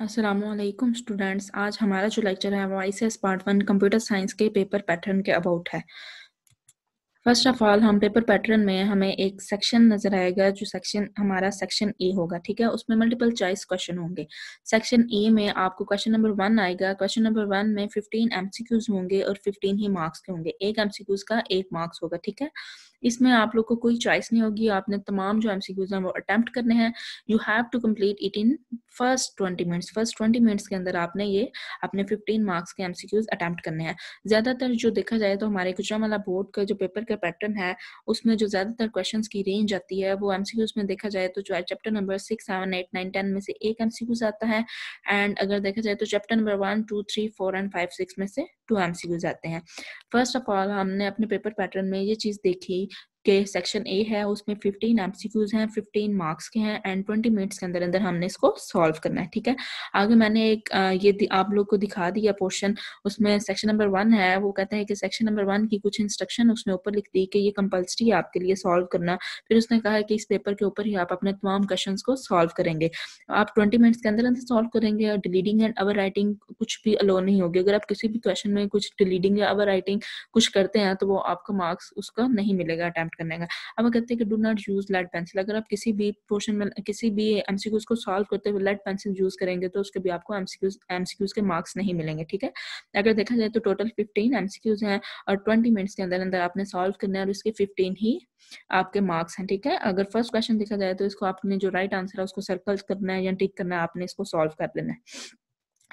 Aslam students आज हमारा जो लेक्चर है वो I C S part one computer science के पेपर पैटर्न के अबाउट है फर्स्ट ऑफ ऑल हम पेपर पैटर्न में हमें एक सेक्शन नजर आएगा जो सेक्शन हमारा सेक्शन ए होगा ठीक है उसमें मल्टीपल चॉइस क्वेश्चन होंगे सेक्शन ए में आपको क्वेश्चन नंबर वन आएगा क्वेश्चन नंबर वन में फिफ्टीन एमसीक्यूज होंगे और फिफ्टीन ही मार्क्स के होंगे एक एमसीक्यूज का एक मार्क्स होगा ठीक है इसमें आप लोग को कोई चॉइस नहीं होगी आपने तमाम जो एमसीक्यूज हैं वो अटेम्प्ट करने हैं you have to complete it in first twenty minutes first twenty minutes के अंदर आपने ये अपने फिफ्टीन मार्क्स के एमसीक्यूज अटेम्प्ट करने हैं ज्यादातर जो देखा जाए तो हमारे गुजरावाला बोर्ड का जो पेपर का पैटर्न है उसमें जो ज्यादातर क्वेश्चन की रेंज आती है वो एमसीक्यूज में देखा जाए तो chapter number six seven eight nine ten में से एक एमसीक्यूज आता है एंड अगर देखा जाए तो chapter number one two three four and five six में से टू एम आते हैं फर्स्ट ऑफ ऑल हमने अपने पेपर पैटर्न में ये चीज़ देखी के सेक्शन ए है उसमें 15 एमसीक्यूज हैं 15 मार्क्स के हैं एंड 20 मिनट्स के अंदर अंदर हमने इसको सॉल्व करना है ठीक है आगे मैंने एक ये आप लोग को दिखा दिया पोर्शन उसमें सेक्शन नंबर वन है वो कहता है कि सेक्शन नंबर वन की कुछ इंस्ट्रक्शन उसने ऊपर लिख दी कि ये कंपल्सरी है आपके लिए सॉल्व करना फिर उसने कहा कि इस पेपर के ऊपर ही आप अपने तमाम क्वेश्चन को सॉल्व करेंगे आप ट्वेंटी मिनट्स के अंदर अंदर सॉल्व करेंगे और डिलीडिंग एंड अवर राइटिंग कुछ भी अलो नहीं होगी अगर आप किसी भी क्वेश्चन में कुछ डिलीडिंग या अवर राइटिंग कुछ करते हैं तो वो आपका मार्क्स उसका नहीं मिलेगा अटैम्प्ट नोट करने का अब कहते हैं कि do not use lead pencil अगर आप किसी भी पोर्शन में किसी भी एमसीक्यूज को सॉल्व करते हुए लेड पेंसिल यूज करेंगे तो उसके भी आपको एमसीक्यूज एमसीक्यूज के मार्क्स नहीं मिलेंगे ठीक है अगर देखा जाए तो टोटल फिफ्टीन एमसीक्यूज हैं और ट्वेंटी मिनट्स के अंदर अंदर आपने सॉल्व करना है और उसके फिफ्टीन ही आपके मार्क्स हैं ठीक है अगर फर्स्ट क्वेश्चन देखा जाए तो इसको आपने जो राइट आंसर है उसको सर्कल करना है या टिक करना है आपने इसको सॉल्व कर लेना है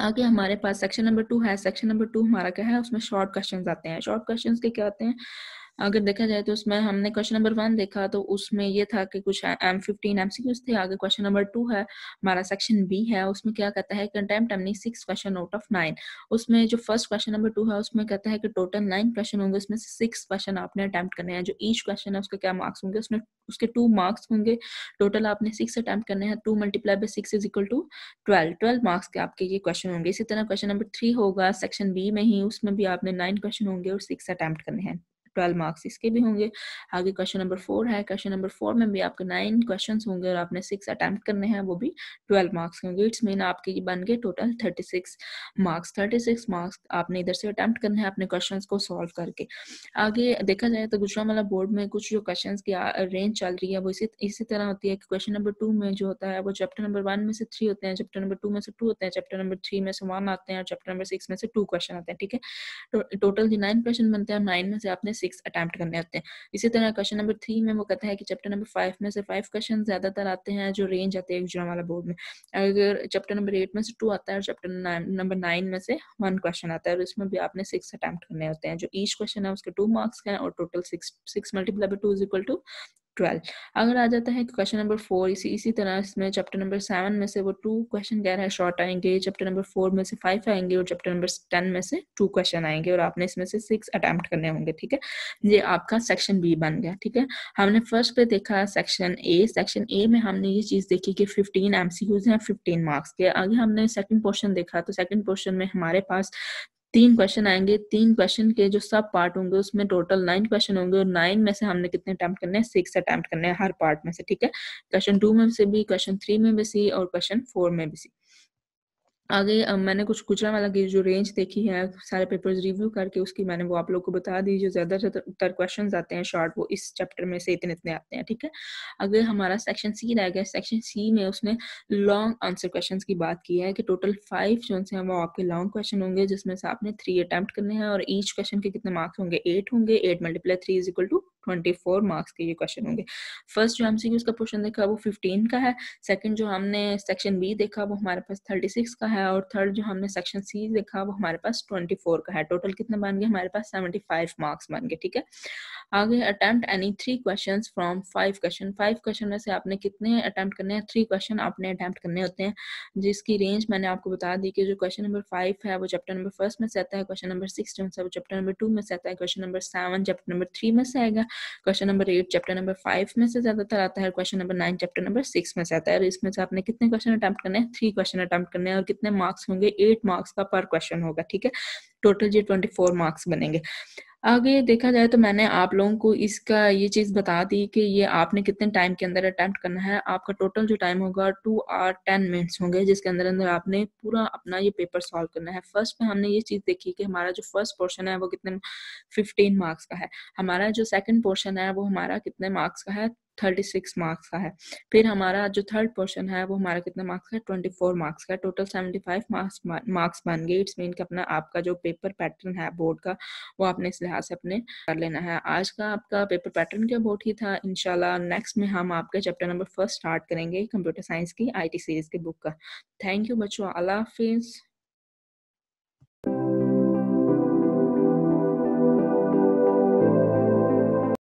आगे हमारे पास सेक्शन नंबर टू है सेक्शन नंबर टू हमारा क्या है उसमें शॉर्ट क्वेश्चंस आते हैं शॉर्ट क्वेश्चंस के क्या आते हैं अगर देखा जाए तो उसमें हमने क्वेश्चन नंबर वन देखा तो उसमें ये था कि कुछ एम फिफ्टीन एम थे आगे क्वेश्चन नंबर टू है हमारा सेक्शन बी है उसमें क्या कहता है six question out of nine उसमें जो फर्स्ट क्वेश्चन नंबर टू है उसमें कहता है कि टोटल नाइन क्वेश्चन होंगे उसमें से सिक्स क्वेश्चन आपने अटैम्प्ट करने हैं जो ईच क्वेश्चन है उसके क्या मार्क्स होंगे उसमें उसके टू मार्क्स होंगे टोटल आपने सिक्स अटैम्प्ट करने हैं two multiply by six is equal to twelve twelve marks के आपके ये क्वेश्चन होंगे इसी तरह क्वेश्चन नंबर थ्री होगा सेक्शन बी में ही उसमें भी आपने नाइन क्वेश्चन होंगे और सिक्स अटैम्प्ट करने हैं ट्वेल्व मार्क्स इसके भी होंगे आगे क्वेश्चन नंबर फोर है क्वेश्चन नंबर फोर में भी आपके नाइन क्वेश्चन होंगे और आपने सिक्स अटैम्प्ट करने हैं वो भी ट्वेल्व मार्क्स होंगे इट्स मीन आपके बन गए total thirty six marks thirty six marks आपने इधर से अटैम्प्ट करने हैं अपने क्वेश्चन को सॉल्व करके आगे देखा जाए तो गुजरा वाला बोर्ड में कुछ जो क्वेश्चन की रेंज चल रही है वो इसी इसी तरह होती है कि क्वेश्चन नंबर टू में जो होता है वो चैप्टर नंबर वन में से थ्री होते हैं चैप्टर नंबर टू में से टू होते हैं चैप्टर नंबर थ्री में से वन आते हैं और चैप्टर नंबर सिक्स में से टू क्वेश्चन आते हैं ठीक है टोटल जो नाइन क्वेश्चन बनते हैं नाइन में से आपने सिक्स अटैम्प्ट करने होते हैं इसी तरह क्वेश्चन नंबर थ्री में वो कहता है कि चैप्टर नंबर फाइव में से फाइव क्वेश्चन ज्यादातर आते हैं जो रेंज आते हैं एग्जाम वाला बोर्ड में अगर चैप्टर नंबर एट में से टू आता है और चैप्टर नंबर नाइन में से वन क्वेश्चन आता है और इसमें भी आपने सिक्स अटैम्प्ट करने होते हैं जो ईच क्वेश्चन है उसके टू मार्क्स का है और total six six multiply by two is equal to 12 अगर आ जाता है क्वेश्चन नंबर फोर इसी इसी तरह इसमें चैप्टर नंबर सेवन में से वो टू क्वेश्चन कह रहा है शॉर्ट आएंगे चैप्टर नंबर फोर में से फाइव आएंगे और चैप्टर नंबर टेन में से टू क्वेश्चन आएंगे और आपने इसमें से सिक्स अटैम्प्ट करने होंगे ठीक है ये आपका सेक्शन बी बन गया ठीक है हमने फर्स्ट पे देखा सेक्शन ए सेक्शन ए में हमने ये चीज देखी कि फिफ्टीन एमसीक्यूज हैं फिफ्टीन मार्क्स के आगे हमने सेकंड पोर्शन देखा तो सेकंड पोर्शन में हमारे पास तीन क्वेश्चन आएंगे तीन क्वेश्चन के जो सब पार्ट होंगे उसमें टोटल नाइन क्वेश्चन होंगे और नाइन में से हमने कितने अटैम्प्ट करने हैं सिक्स अटैम्प्ट करने हैं हर पार्ट में से ठीक है क्वेश्चन टू में से भी क्वेश्चन थ्री में भी सी और क्वेश्चन फोर में भी सी आगे मैंने कुछ गुजरा वाला की जो रेंज देखी है सारे पेपर्स रिव्यू करके उसकी मैंने वो आप लोग को बता दी जो ज्यादा ज़्यादातर क्वेश्चन आते हैं शॉर्ट वो इस चैप्टर में से इतने इतने आते हैं ठीक है अगर हमारा सेक्शन सी रह गया सेक्शन सी में उसने लॉन्ग आंसर क्वेश्चन की बात की है कि टोटल फाइव जो हैं वो आपके लॉन्ग क्वेश्चन होंगे जिसमें से आपने थ्री अटैम्प्ट करने हैं और ईच क्वेश्चन के कितने मार्क्स होंगे एट होंगे eight multiply three is equal to twenty four marks के ये क्वेश्चन होंगे फर्स्ट जो हमसे उसका क्वेश्चन देखा वो फिफ्टीन का है सेकेंड जो हमने सेक्शन बी देखा वो हमारे पास थर्टी सिक्स का है और थर्ड जो हमने सेक्शन सी देखा वो हमारे पास ट्वेंटी फोर का है टोटल कितने बन गए हमारे पास सेवेंटी फाइव मार्क्स बन गए ठीक है आगे attempt any three question from five question five question में से आपने कितने अटेम्प्ट करने हैं थ्री क्वेश्चन आपने अटैम्प्ट करने होते हैं जिसकी रेंज मैंने आपको बता दी कि जो क्वेश्चन नंबर फाइव है वो चैप्टर नंबर फर्स्ट में से आता है क्वेश्चन नंबर सिक्स जो है वो चैप्टर नंबर टू में से आता है question number seven chapter number three में से आएगा question number eight chapter number five में से ज्यादातर आता है question number nine chapter number six में से आता है और इसमें से आपने कितने क्वेश्चन अटैम्प्ट करने हैं थ्री क्वेश्चन अटैम्प्ट करने हैं और कितने मार्क्स होंगे एट मार्क्स का पर क्वेश्चन होगा ठीक है टोटल जी ट्वेंटी फोर मार्क्स बनेंगे आगे देखा जाए तो मैंने आप लोगों को इसका ये चीज़ बता दी कि ये आपने कितने टाइम के अंदर अटैम्प्ट करना है आपका टोटल जो टाइम होगा टू आर टेन मिनट्स होंगे जिसके अंदर अंदर आपने पूरा अपना ये पेपर सॉल्व करना है फर्स्ट में हमने ये चीज़ देखी कि हमारा जो फर्स्ट पोर्शन है वो कितने फिफ्टीन मार्क्स का है हमारा जो सेकेंड पोर्शन है वो हमारा कितने मार्क्स का है थर्टी सिक्स मार्क्स का है फिर हमारा जो थर्ड पोर्शन है वो हमारा कितना मार्क्स का ट्वेंटी फोर मार्क्स का total seventy five marks marks बन गए इट्स मीन कि अपना आपका जो पेपर पैटर्न है बोर्ड का वो आपने इस लिहाज से अपने कर लेना है आज का आपका पेपर पैटर्न क्या बोर्ड ही था इनशाला नेक्स्ट में हम आपके चैप्टर नंबर फर्स्ट स्टार्ट करेंगे कंप्यूटर साइंस की आई सीरीज की बुक का थैंक यू बच्चों अल्लाह हाफिज़